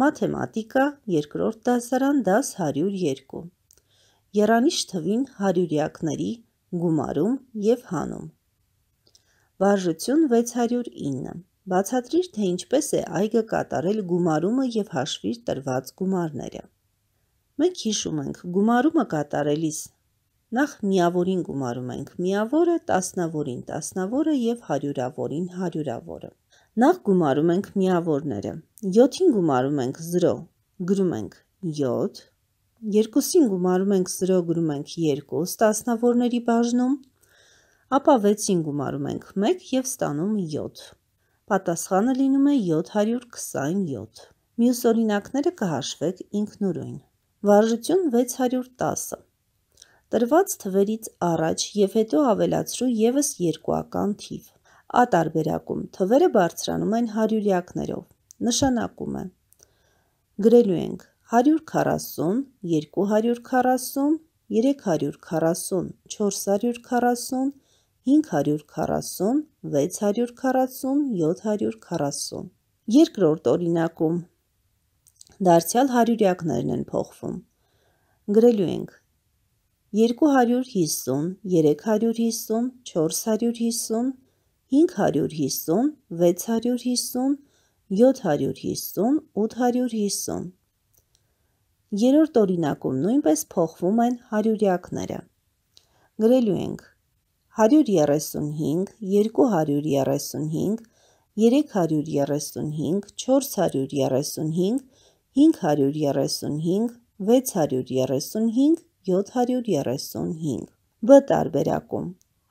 մաթեմատիկա, երկրորդ դասարան, դաս 102։ Երանիշ թվին հարյուրյակների գումարում և հանում։ Վարժություն 609։ Բացատրիր, թե ինչպես է այգը կատարել գումարումը և հաշվիր տրված գումարները։ Մենք հիշում ենք, գումարումը կատարելիս նախ միավորին գումարում ենք, միավորը տասնավորին տասնավորը և հարյուրավորին հարյուրավորը։ Նախ գումարում ենք միավորները։ 7-ին գումարում ենք 0, գրում ենք 7, 2-ին գումարում ենք 0, գրում ենք 2 տասնավորների բաժնում, ապա 6-ին գումարում ենք 1 և ստանում 7։ Պատասխանը լինում է 727։ Մյուս օրինակները կհաշվեք ինքնուրույն։ Վարժություն 610-ը։ Տրված թվերից առաջ և հետո ավելացրու եվս երկուական թիվ ատարբերակում թվերը բարձրանում են հարյուրյակներով, նշանակում է, գրելու ենք 140, 240, 340, 440, 540, 640, 740։ Երկրորդ օրինակում դարձյալ հարյուրյակներն են փոխվում։ Գրելու ենք 250, 350, 450, 550, 650, 750, 850։ Երորդ օրինակում նույնպես փոխվում են հարյուրյակները։ Գրելու ենք 135, 235, 335, 435, 535, 635, 735 Բ տարբերակում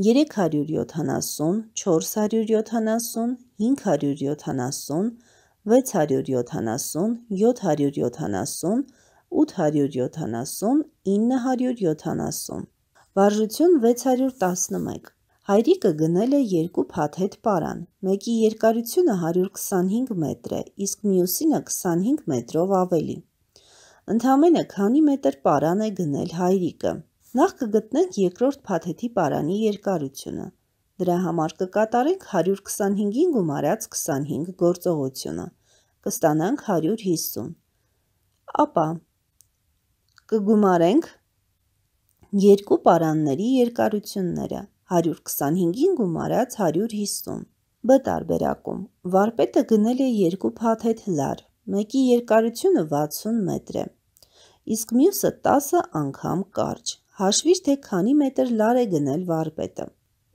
370, 470, 570, 670, 770, 870, 970։ Վարժություն 611։ Հայրիկը գնել է երկու փաթեթ պարան։ Մեկի երկարությունը 125 մետր է, իսկ մյուսինը 25 մետրով ավելի։ Ընդամենը քանի մետր պարան է գնել հայրիկը։ Նախ կգտնենք երկրորդ փաթեթի պարանի երկարությունը։ Դրա համար կկատարենք 125-ին գումարած 25 գործողությունը։ Կստանանք 150։ Ապա կգումարենք երկու պարանների երկարությունները 125-ին գումարած 150 բ տարբերակում վարպետը գնել է երկու փաթեթ լար, մեկի երկարությունը 60 մետր է, իսկ մյուսը 10 անգամ կարճ, հաշվիր թե քանի մետր լար է գնել վարպետը։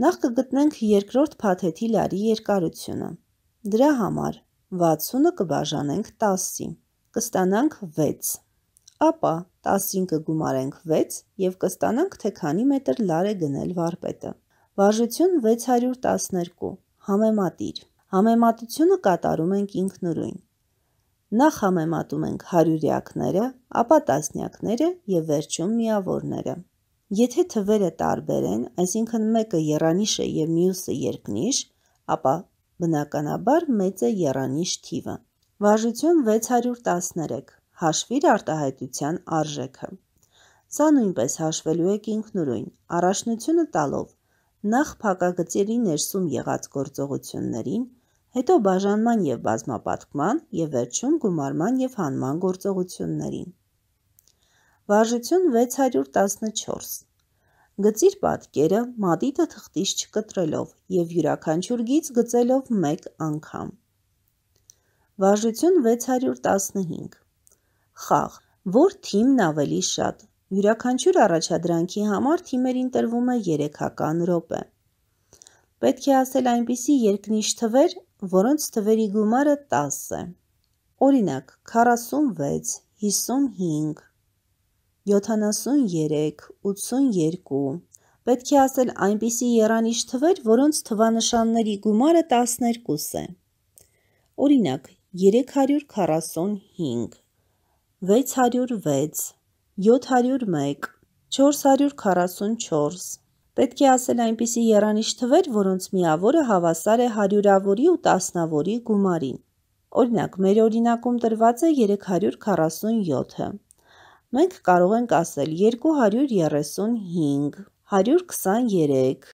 Նախ կգտնենք երկրորդ փաթեթի լարի երկարությունը։ Դրա համար 60-ը կբաժանենք 10-ի, կստանանք 6։ Ապա 10-ին կգումարենք 6 եւ կստանանք թե քանի մետր լար է գնել վարպետը։ Վարժություն 612։ Համեմատիր։ Համեմատությունը կատարում ենք ինքնուրույն։ Նախ համեմատում ենք հարյուրյակները, ապա տասնյակները եւ վերջում միավորները։ Եթե թվերը տարբեր են, այսինքն մեկը երանիշ է եւ մյուսը երկնիշ, ապա բնականաբար մեծ է երանիշ թիվը։ Վարժություն 613. Հաշվիր արտահայտության արժեքը։ Սա նույնպես հաշվելու է ինքնուրույն, առաջնությունը տալով նախ փակագծերի ներսում եղած գործողություններին, հետո բաժանման եւ բազմապատկման եւ վերջում գումարման եւ հանման գործողություններին։ Վարժություն 614։ Գծիր պատկերը մատիտը թղթից չկտրելով եւ յուրաքանչյուր գիծ գծելով 1 անգամ։ Վարժություն 615։ Խաղ. որ թիմն ավելի շատ։ Յուրաքանչյուր առաջադրանքի համար թիմերին տրվում է 3-ական րոպե։ Պետք է ասել այնպիսի երկնիշ թվեր, որոնց թվերի գումարը 10 է։ Օրինակ 46, 55 73, 82։ Պետք է ասել այնպիսի երանիշ թվեր, որոնց թվանշանների գումարը 12 է։ Օրինակ 345, 606, 701, 444։ Պետք է ասել այնպիսի երանիշ թվեր, որոնց միավորը հավասար է հարյուրավորի ու տասնավորի գումարին։ Օրինակ, մեր օրինակում տրված է 347-ը մենք կարող ենք ասել 235, 123,